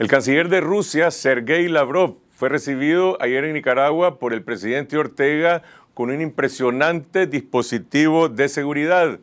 El canciller de Rusia, Sergei Lavrov, fue recibido ayer en Nicaragua por el presidente Ortega con un impresionante dispositivo de seguridad.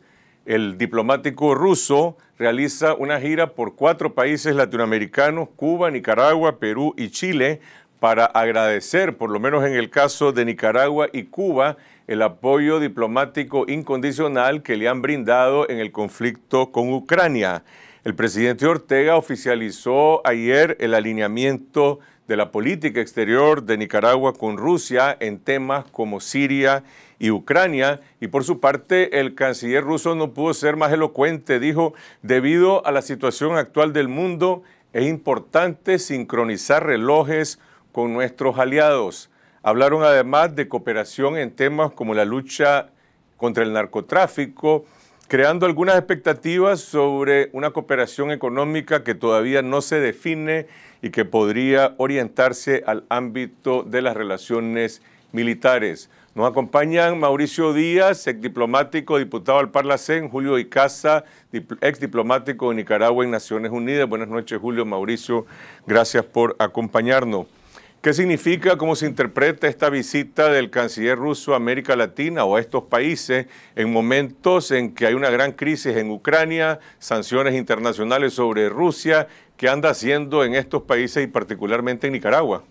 El diplomático ruso realiza una gira por cuatro países latinoamericanos, Cuba, Nicaragua, Perú y Chile, para agradecer, por lo menos en el caso de Nicaragua y Cuba, el apoyo diplomático incondicional que le han brindado en el conflicto con Ucrania. El presidente Ortega oficializó ayer el alineamiento de la política exterior de Nicaragua con Rusia en temas como Siria y Ucrania. Y por su parte, el canciller ruso no pudo ser más elocuente. Dijo, debido a la situación actual del mundo, es importante sincronizar relojes con nuestros aliados. Hablaron además de cooperación en temas como la lucha contra el narcotráfico, creando algunas expectativas sobre una cooperación económica que todavía no se define y que podría orientarse al ámbito de las relaciones militares. Nos acompañan Mauricio Díaz, ex diplomático, diputado al Parlacén, Julio Icaza, ex diplomático de Nicaragua en Naciones Unidas. Buenas noches, Julio, Mauricio, gracias por acompañarnos. ¿Qué significa, cómo se interpreta esta visita del canciller ruso a América Latina o a estos países en momentos en que hay una gran crisis en Ucrania, sanciones internacionales sobre Rusia? ¿Qué anda haciendo en estos países y particularmente en Nicaragua?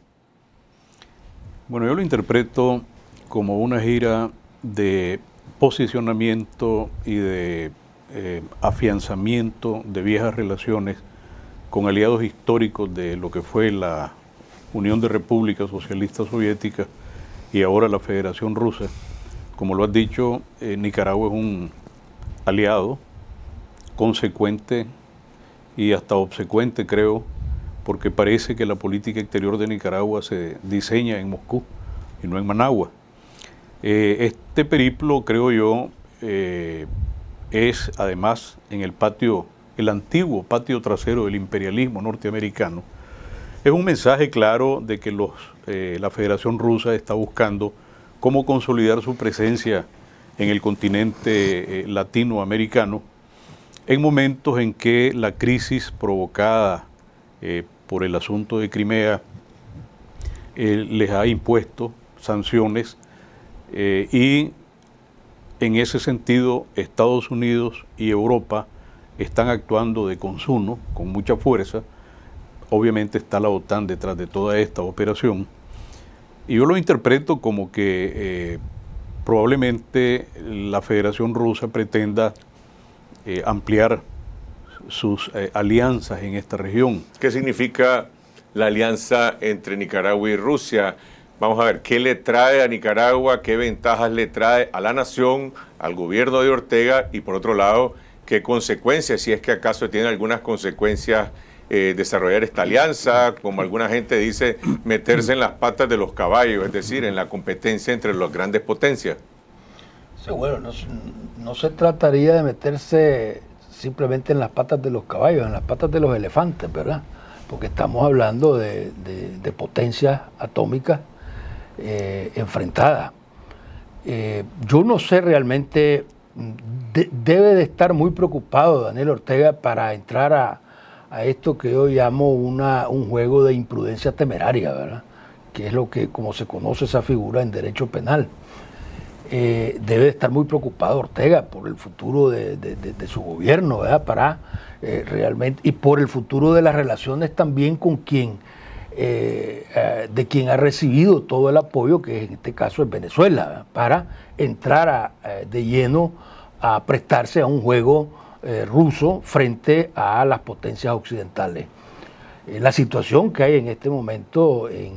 Bueno, yo lo interpreto como una gira de posicionamiento y de eh, afianzamiento de viejas relaciones con aliados históricos de lo que fue la Unión de Repúblicas Socialistas Soviéticas y ahora la Federación Rusa, como lo has dicho, eh, Nicaragua es un aliado consecuente y hasta obsecuente, creo, porque parece que la política exterior de Nicaragua se diseña en Moscú y no en Managua. Eh, este periplo, creo yo, eh, es además en el patio, el antiguo patio trasero del imperialismo norteamericano, es un mensaje claro de que los, eh, la Federación Rusa está buscando cómo consolidar su presencia en el continente eh, latinoamericano en momentos en que la crisis provocada eh, por el asunto de Crimea les ha impuesto sanciones y en ese sentido Estados Unidos y Europa están actuando de consumo con mucha fuerza obviamente está la OTAN detrás de toda esta operación. Y yo lo interpreto como que eh, probablemente la Federación Rusa pretenda eh, ampliar sus eh, alianzas en esta región. ¿Qué significa la alianza entre Nicaragua y Rusia? Vamos a ver, ¿qué le trae a Nicaragua? ¿Qué ventajas le trae a la nación, al gobierno de Ortega? Y por otro lado, ¿qué consecuencias, si es que acaso tiene algunas consecuencias eh, desarrollar esta alianza, como alguna gente dice, meterse en las patas de los caballos, es decir, en la competencia entre las grandes potencias? Sí, bueno, no, se trataría de meterse simplemente en las patas de los caballos, en las patas de los elefantes, ¿verdad? Porque estamos hablando de, potencias atómicas eh, enfrentadas. Eh, yo no sé realmente, mm, debe de estar muy preocupado Daniel Ortega para entrar a, a esto que yo llamo un juego de imprudencia temeraria, ¿verdad? que es lo que, como se conoce esa figura en derecho penal. Eh, debe estar muy preocupado Ortega por el futuro de, su gobierno, ¿verdad? Para eh, realmente, y por el futuro de las relaciones también con quien, eh, de quien ha recibido todo el apoyo, que en este caso es Venezuela, para entrar de lleno a prestarse a un juego eh, ruso frente a las potencias occidentales. Eh, la situación que hay en este momento en,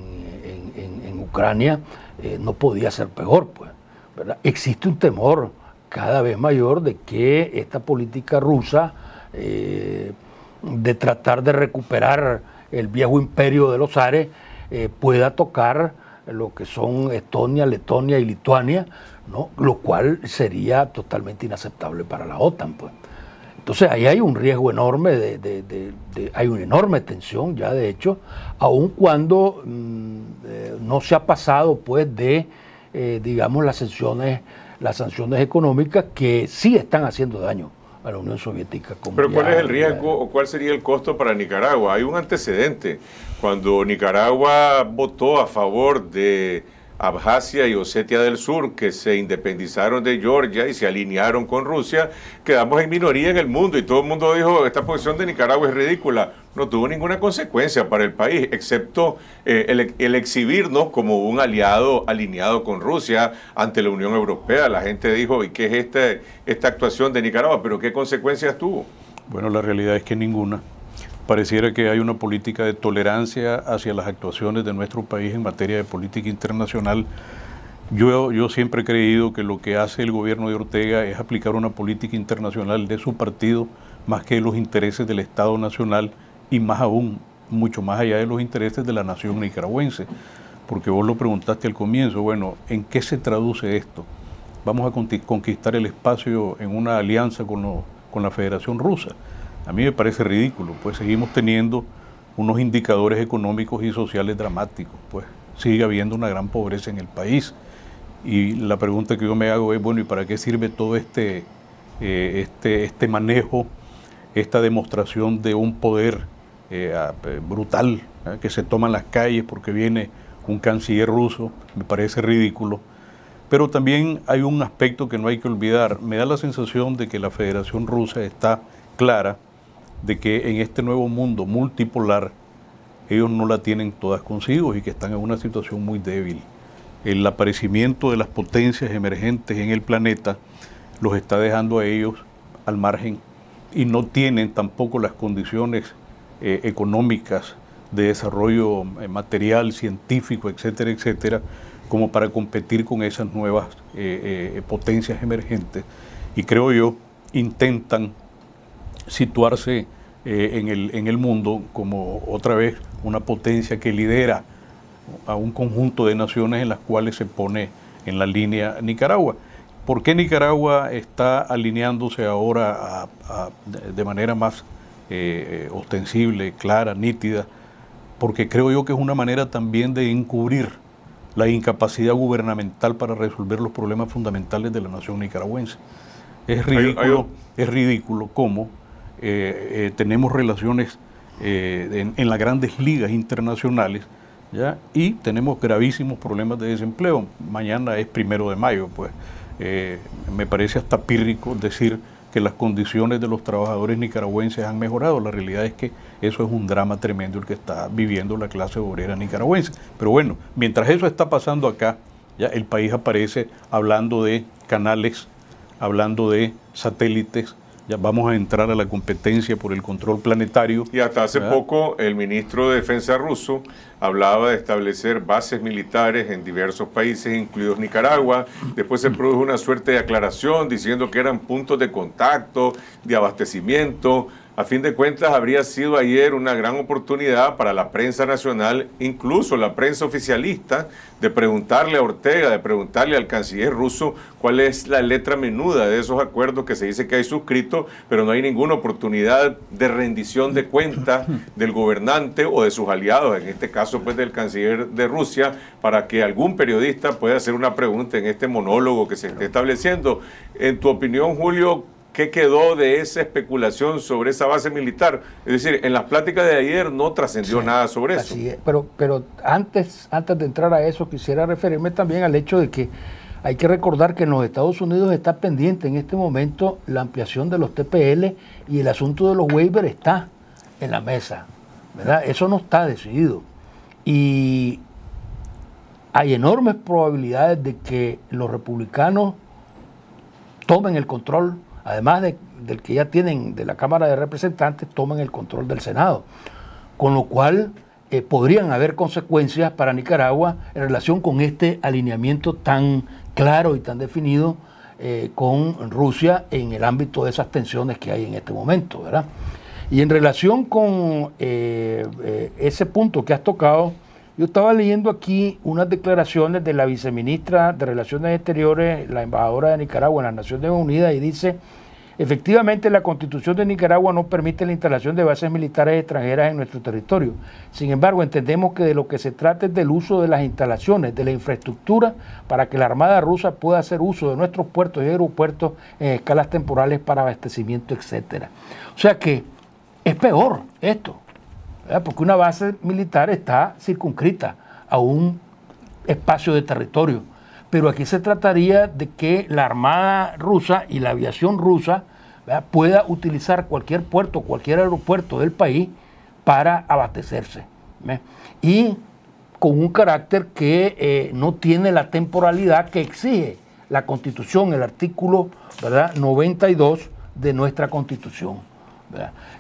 Ucrania eh, no podía ser peor. Pues, Existe un temor cada vez mayor de que esta política rusa de tratar de recuperar el viejo imperio de los ares pueda tocar lo que son Estonia, Letonia y Lituania, ¿no? lo cual sería totalmente inaceptable para la OTAN. Pues. Entonces ahí hay un riesgo enorme, de, hay una enorme tensión ya de hecho, aun cuando mm, eh, no se ha pasado pues de, eh, digamos, las sanciones, las sanciones económicas que sí están haciendo daño a la Unión Soviética. Pero ¿cuál es el riesgo o cuál sería el costo para Nicaragua? Hay un antecedente. Cuando Nicaragua votó a favor de Abjasia y Osetia del Sur, que se independizaron de Georgia y se alinearon con Rusia, quedamos en minoría en el mundo y todo el mundo dijo, esta posición de Nicaragua es ridícula. No tuvo ninguna consecuencia para el país, excepto eh, el, exhibirnos como un aliado alineado con Rusia ante la Unión Europea. La gente dijo, ¿y qué es este, esta actuación de Nicaragua? ¿Pero qué consecuencias tuvo? Bueno, la realidad es que ninguna pareciera que hay una política de tolerancia hacia las actuaciones de nuestro país en materia de política internacional. Yo, siempre he creído que lo que hace el gobierno de Ortega es aplicar una política internacional de su partido más que los intereses del Estado Nacional y más aún, mucho más allá de los intereses de la nación nicaragüense. Porque vos lo preguntaste al comienzo, bueno, ¿en qué se traduce esto? Vamos a conquistar el espacio en una alianza con la Federación Rusa a mí me parece ridículo, pues seguimos teniendo unos indicadores económicos y sociales dramáticos, pues sigue habiendo una gran pobreza en el país. Y la pregunta que yo me hago es, bueno, ¿y para qué sirve todo este, eh, este, este manejo, esta demostración de un poder eh, eh, brutal que se toma en las calles porque viene un canciller ruso? Me parece ridículo. Pero también hay un aspecto que no hay que olvidar. Me da la sensación de que la Federación Rusa está clara de que en este nuevo mundo multipolar ellos no la tienen todas consigo y que están en una situación muy débil. El aparecimiento de las potencias emergentes en el planeta los está dejando a ellos al margen y no tienen tampoco las condiciones eh, económicas de desarrollo eh, material, científico, etcétera, etcétera, como para competir con esas nuevas eh, potencias emergentes. Y creo yo, intentan situarse eh, en, el, en el mundo como otra vez una potencia que lidera a un conjunto de naciones en las cuales se pone en la línea Nicaragua. ¿Por qué Nicaragua está alineándose ahora de manera más eh, eh, ostensible, clara, nítida? Porque creo yo que es una manera también de encubrir la incapacidad gubernamental para resolver los problemas fundamentales de la nación nicaragüense. Es ridículo, es ridículo cómo eh, eh, tenemos relaciones eh, en, las grandes ligas internacionales ¿ya? y tenemos gravísimos problemas de desempleo. Mañana es primero de mayo, pues me parece hasta pírrico decir que las condiciones de los trabajadores nicaragüenses han mejorado. La realidad es que eso es un drama tremendo el que está viviendo la clase obrera nicaragüense. Pero bueno, mientras eso está pasando acá, ya el país aparece hablando de canales, hablando de satélites, ya vamos a entrar a la competencia por el control planetario. Y hasta hace poco el ministro de Defensa ruso hablaba de establecer bases militares en diversos países, incluidos Nicaragua. Después se mm. produjo una suerte de aclaración diciendo que eran puntos de contacto, de abastecimiento, a fin de cuentas, habría sido ayer una gran oportunidad para la prensa nacional, incluso la prensa oficialista, de preguntarle a Ortega, de preguntarle al canciller ruso cuál es la letra menuda de esos acuerdos que se dice que hay suscrito, pero no hay ninguna oportunidad de rendición de cuentas del gobernante o de sus aliados, en este caso pues del canciller de Rusia, para que algún periodista pueda hacer una pregunta en este monólogo que se está estableciendo. En tu opinión, Julio, ¿Qué quedó de esa especulación sobre esa base militar? Es decir, en las pláticas de ayer no trascendió nada sobre eso. Pero, pero antes, antes de entrar a eso, quisiera referirme también al hecho de que hay que recordar que en los Estados Unidos está pendiente en este momento la ampliación de los TPL y el asunto de los waivers está en la mesa. ¿verdad? Eso no está decidido. Y hay enormes probabilidades de que los republicanos tomen el control además del que ya tienen de la Cámara de Representantes, toman el control del Senado. Con lo cual eh, podrían haber consecuencias para Nicaragua en relación con este alineamiento tan claro y tan definido eh, con Rusia en el ámbito de esas tensiones que hay en este momento, ¿verdad? Y en relación con eh, ese punto que has tocado, yo estaba leyendo aquí unas declaraciones de la viceministra de Relaciones Exteriores, la embajadora de Nicaragua en las Naciones Unidas, y dice, efectivamente la constitución de Nicaragua no permite la instalación de bases militares extranjeras en nuestro territorio. Sin embargo, entendemos que de lo que se trata es del uso de las instalaciones, de la infraestructura, para que la Armada rusa pueda hacer uso de nuestros puertos y aeropuertos en escalas temporales para abastecimiento, etc. O sea que es peor esto porque una base militar está circunscrita a un espacio de territorio. Pero aquí se trataría de que la Armada rusa y la aviación rusa pueda utilizar cualquier puerto, cualquier aeropuerto del país para abastecerse. Y con un carácter que eh, no tiene la temporalidad que exige la Constitución, el artículo 92 de nuestra Constitución.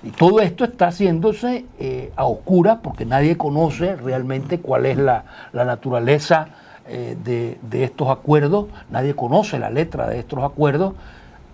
Y todo esto está haciéndose eh, a oscuras porque nadie conoce realmente cuál es la, naturaleza eh, de, estos acuerdos, nadie conoce la letra de estos acuerdos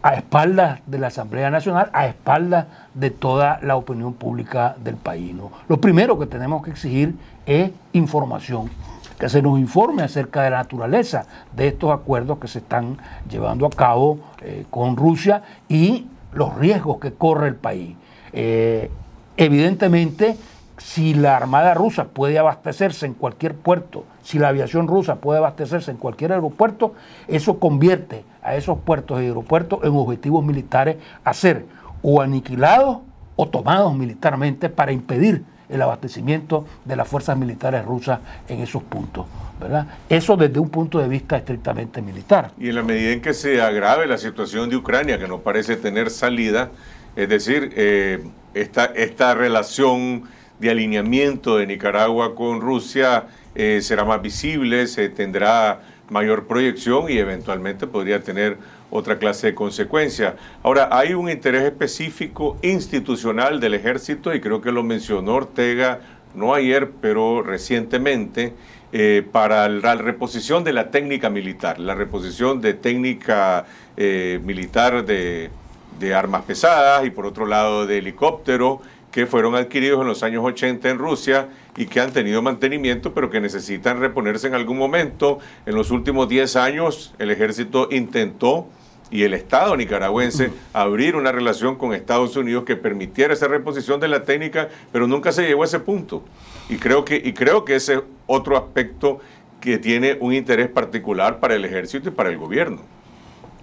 a espaldas de la Asamblea Nacional, a espaldas de toda la opinión pública del país. Lo primero que tenemos que exigir es información, que se nos informe acerca de la naturaleza de estos acuerdos que se están llevando a cabo eh, con Rusia y los riesgos que corre el país. Eh, evidentemente, si la Armada rusa puede abastecerse en cualquier puerto, si la aviación rusa puede abastecerse en cualquier aeropuerto, eso convierte a esos puertos y aeropuertos en objetivos militares a ser o aniquilados o tomados militarmente para impedir el abastecimiento de las fuerzas militares rusas en esos puntos. ¿verdad? Eso desde un punto de vista estrictamente militar. Y en la medida en que se agrave la situación de Ucrania, que no parece tener salida, es decir, eh, esta, esta relación de alineamiento de Nicaragua con Rusia eh, será más visible, se tendrá mayor proyección y eventualmente podría tener otra clase de consecuencia. Ahora, hay un interés específico institucional del ejército, y creo que lo mencionó Ortega, no ayer, pero recientemente, eh, para la reposición de la técnica militar, la reposición de técnica eh, militar de, de armas pesadas y por otro lado de helicópteros que fueron adquiridos en los años 80 en Rusia y que han tenido mantenimiento, pero que necesitan reponerse en algún momento. En los últimos 10 años el ejército intentó y el Estado nicaragüense abrir una relación con Estados Unidos que permitiera esa reposición de la técnica, pero nunca se llegó a ese punto. Y creo que, y creo que ese es otro aspecto que tiene un interés particular para el ejército y para el gobierno.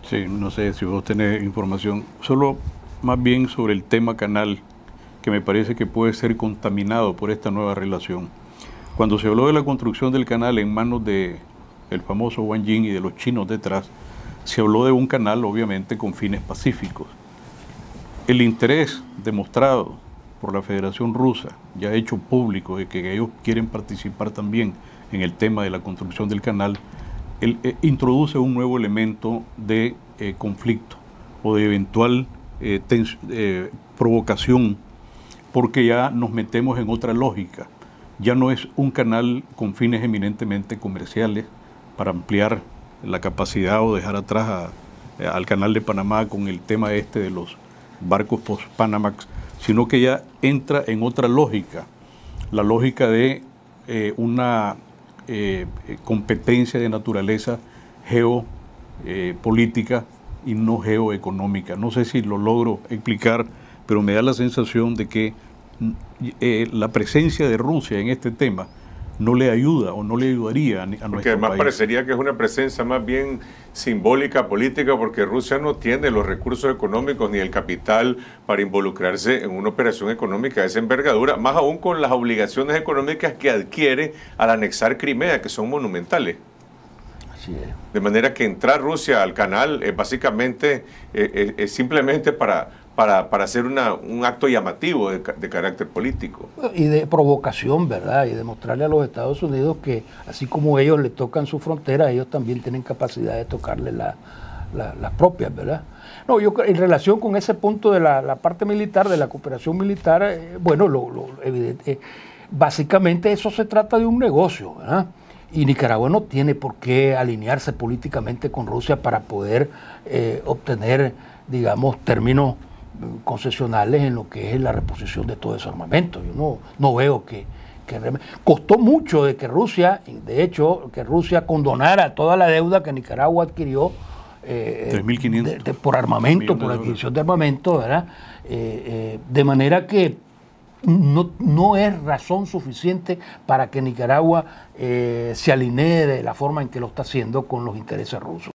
Sí, no sé si vos tenés información, solo más bien sobre el tema canal, que me parece que puede ser contaminado por esta nueva relación. Cuando se habló de la construcción del canal en manos de el famoso Wang Jing y de los chinos detrás, se habló de un canal obviamente con fines pacíficos. El interés demostrado por la Federación Rusa, ya hecho público, de que ellos quieren participar también en el tema de la construcción del canal, eh, introduce un nuevo elemento de eh, conflicto o de eventual eh, provocación, porque ya nos metemos en otra lógica. Ya no es un canal con fines eminentemente comerciales para ampliar la capacidad o dejar atrás eh, al canal de Panamá con el tema este de los barcos post-Panamax, sino que ya entra en otra lógica, la lógica de eh, una eh, competencia de naturaleza geopolítica y no geoeconómica. No sé si lo logro explicar, pero me da la sensación de que mm, la presencia de Rusia en este tema no le ayuda o no le ayudaría a, nuestro Porque además parecería que es una presencia más bien simbólica política porque Rusia no tiene los recursos económicos ni el capital para involucrarse en una operación económica de esa envergadura, más aún con las obligaciones económicas que adquiere al anexar Crimea, que son monumentales. Así es. De manera que entrar Rusia al canal es básicamente, eh, eh, es simplemente para para, hacer una, un acto llamativo de, carácter político. Y de provocación, ¿verdad? Y demostrarle a los Estados Unidos que así como ellos le tocan su frontera, ellos también tienen capacidad de tocarle las propias, ¿verdad? No, yo en relación con ese punto de la, parte militar, de la cooperación militar, eh, bueno, lo, evidente, eh, básicamente eso se trata de un negocio, ¿verdad? y Nicaragua no tiene por qué alinearse políticamente con Rusia para poder eh, obtener, digamos, términos concesionales en lo que es la reposición de todo ese armamento. Yo no, no veo que, costó mucho de que Rusia, de hecho, que Rusia condonara toda la deuda que Nicaragua adquirió eh, eh, por armamento, por adquisición de armamento, ¿verdad? Eh, de manera que no, no, es razón suficiente para que Nicaragua se alinee de la forma en que lo está haciendo con los intereses rusos.